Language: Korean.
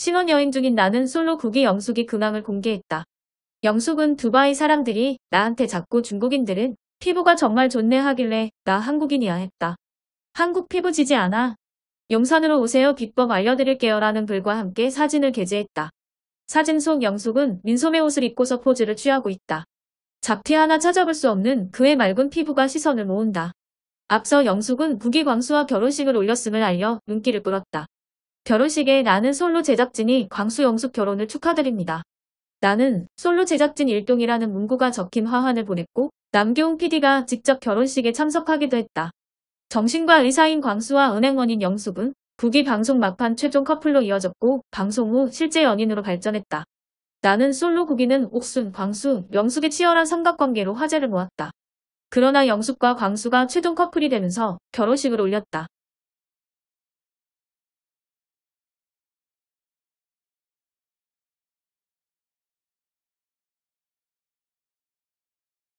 신혼여행 중인 나는 솔로 국이 영숙이 근황을 공개했다. 영숙은 두바이 사람들이 나한테 자꾸 중국인들은 피부가 정말 좋네 하길래 나 한국인이야 했다. 한국 피부 지지 않아. 용산으로 오세요 비법 알려드릴게요 라는 글과 함께 사진을 게재했다. 사진 속 영숙은 민소매 옷을 입고서 포즈를 취하고 있다. 잡티 하나 찾아볼 수 없는 그의 맑은 피부가 시선을 모은다. 앞서 영숙은 부이 광수와 결혼식을 올렸음을 알려 눈길을 끌었다. 결혼식에 나는 솔로 제작진이 광수영숙 결혼을 축하드립니다. 나는 솔로 제작진 일동이라는 문구가 적힌 화환을 보냈고 남교훈 PD가 직접 결혼식에 참석하기도 했다. 정신과 의사인 광수와 은행원인 영숙은 부기 방송 막판 최종 커플로 이어졌고 방송 후 실제 연인으로 발전했다. 나는 솔로 국기는 옥순, 광수, 영숙의 치열한 삼각관계로 화제를 모았다. 그러나 영숙과 광수가 최종 커플이 되면서 결혼식을 올렸다.